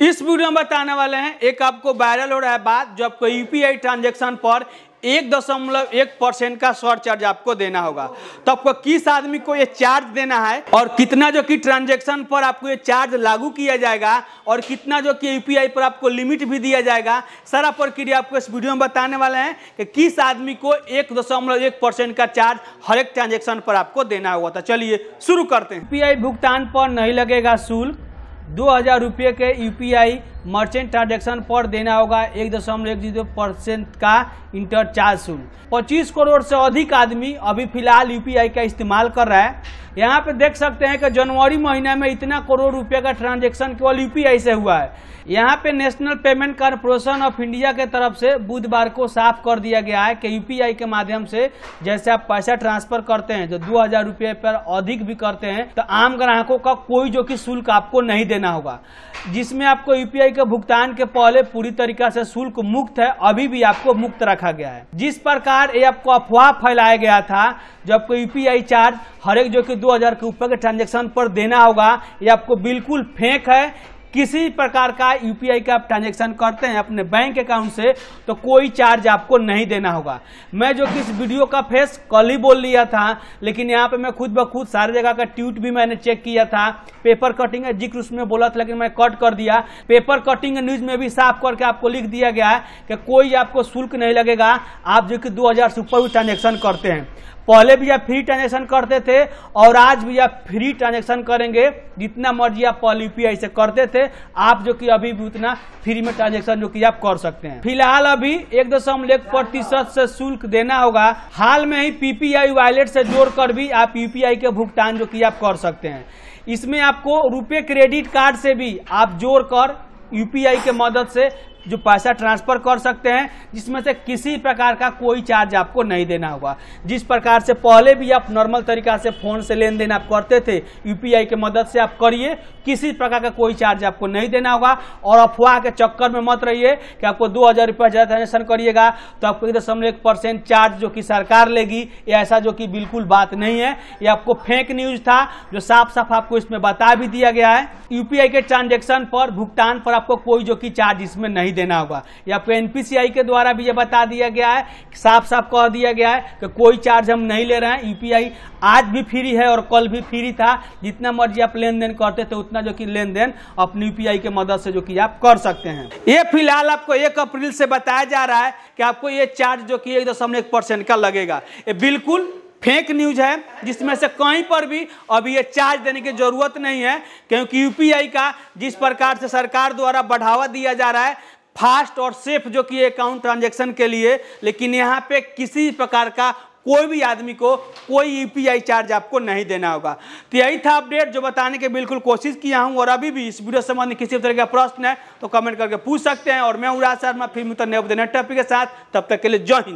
इस वीडियो में बताने वाले हैं एक आपको वायरल हो रहा है बात जो आपको यूपीआई ट्रांजेक्शन पर एक दशमलव एक परसेंट का शॉर्ट चार्ज आपको देना होगा तो आपको किस आदमी को ये चार्ज देना है और कितना जो कि ट्रांजैक्शन पर आपको ये चार्ज लागू किया जाएगा और कितना जो कि यूपीआई पर आपको लिमिट भी दिया जाएगा सारा प्रक्रिया आपको इस वीडियो में बताने वाले हैं कि किस आदमी को एक दशमलव एक परसेंट का चार्ज हर एक ट्रांजेक्शन पर आपको देना होगा तो चलिए शुरू करते हैं यू भुगतान पर नहीं लगेगा शुल्क दो हज़ार रुपये के यूपीआई मर्चेंट ट्रांजेक्शन पर देना होगा एक दशमलव एक जीरो परसेंट का इंटरचार्ज शुल्क पच्चीस करोड़ से अधिक आदमी अभी फिलहाल यूपीआई का इस्तेमाल कर रहा है यहाँ पे देख सकते हैं कि जनवरी महीने में इतना करोड़ रुपए का ट्रांजेक्शन केवल यूपीआई से हुआ है यहाँ पे national payment corporation of India के तरफ से बुधवार को साफ कर दिया गया है कि यूपीआई के माध्यम से जैसे आप पैसा ट्रांसफर करते हैं जो दो हजार रुपये पर अधिक भी करते हैं तो आम ग्राहकों का कोई जो कि शुल्क आपको नहीं देना होगा जिसमें आपको यूपीआई के भुगतान के पहले पूरी तरीका से शुल्क मुक्त है अभी भी आपको मुक्त रखा गया है जिस प्रकार ये आपको अफवाह फैलाया गया था जो आपको यूपीआई चार्ज हर एक जो कि दो हजार के ऊपर के ट्रांजेक्शन पर देना होगा ये आपको बिल्कुल फेंक है किसी प्रकार का यूपीआई का आप ट्रांजेक्शन करते हैं अपने बैंक अकाउंट से तो कोई चार्ज आपको नहीं देना होगा मैं जो कि इस वीडियो का फेस कल ही बोल लिया था लेकिन यहाँ पे मैं खुद ब खुद सारे जगह का ट्यूट भी मैंने चेक किया था पेपर कटिंग है जिक्र उसमें बोला था लेकिन मैं कट कर दिया पेपर कटिंग न्यूज में भी साफ करके आपको लिख दिया गया है कि कोई आपको शुल्क नहीं लगेगा आप जो कि दो हजार ट्रांजेक्शन करते हैं पहले भी आप फ्री ट्रांजेक्शन करते थे और आज भी आप फ्री ट्रांजेक्शन करेंगे जितना मर्जी आप पहले यूपीआई से करते थे आप जो कि अभी भी उतना फ्री में ट्रांजेक्शन जो कि आप कर सकते हैं फिलहाल अभी एक दशमलव एक प्रतिशत से शुल्क देना होगा हाल में ही पीपीआई वॉलेट से जोड़कर भी आप यूपीआई के भुगतान जो कि आप कर सकते हैं इसमें आपको रुपये क्रेडिट कार्ड से भी आप जोड़कर यूपीआई के मदद से जो पैसा ट्रांसफर कर सकते हैं जिसमें से किसी प्रकार का कोई चार्ज आपको नहीं देना होगा जिस प्रकार से पहले भी आप नॉर्मल तरीका से फ़ोन से लेन देन आप करते थे यूपीआई के मदद से आप करिए किसी प्रकार का कोई चार्ज आपको नहीं देना होगा और अफवाह के चक्कर में मत रहिए कि आपको दो हज़ार ज्यादा ट्रांजेक्शन करिएगा तो आपको एक दशमलव एक परसेंट चार्ज जो कि सरकार लेगी ये ऐसा जो कि बिल्कुल बात नहीं है ये आपको फेक न्यूज़ था जो साफ साफ आपको इसमें बता भी दिया गया है यूपीआई के ट्रांजेक्शन पर भुगतान पर आपको कोई जो कि चार्ज इसमें नहीं नहीं देना होगा या आपको एनपीसीआई के द्वारा भी ये बता दिया गया है साफ साफ कह दिया गया है कि कोई चार्ज हम नहीं ले रहे हैं यूपीआई आज भी फ्री है और कल भी फ्री था जितना मर्जी आप लेन देन करते थे उतना जो कि लेन देन अपनी यूपीआई के मदद से जो कि आप कर सकते हैं ये फिलहाल आपको एक अप्रैल से बताया जा रहा है कि आपको ये चार्ज जो कि एक दशमलव एक परसेंट का लगेगा ये बिल्कुल फेक न्यूज है जिसमें से कहीं पर भी अभी ये चार्ज देने की जरूरत नहीं है क्योंकि यूपीआई का जिस प्रकार से सरकार द्वारा बढ़ावा दिया जा रहा है फास्ट और सेफ जो कि अकाउंट ट्रांजैक्शन के लिए लेकिन यहाँ पे किसी प्रकार का कोई भी आदमी को कोई यूपीआई e चार्ज आपको नहीं देना होगा तो यही था अपडेट जो बताने की बिल्कुल कोशिश किया हूँ और अभी भी इस वीडियो संबंध में किसी तरह का प्रश्न है तो कमेंट करके पूछ सकते हैं और मैं उड़ा शर्मा फिर मित्र नए टॉपिक के साथ तब तक के लिए जय हिंद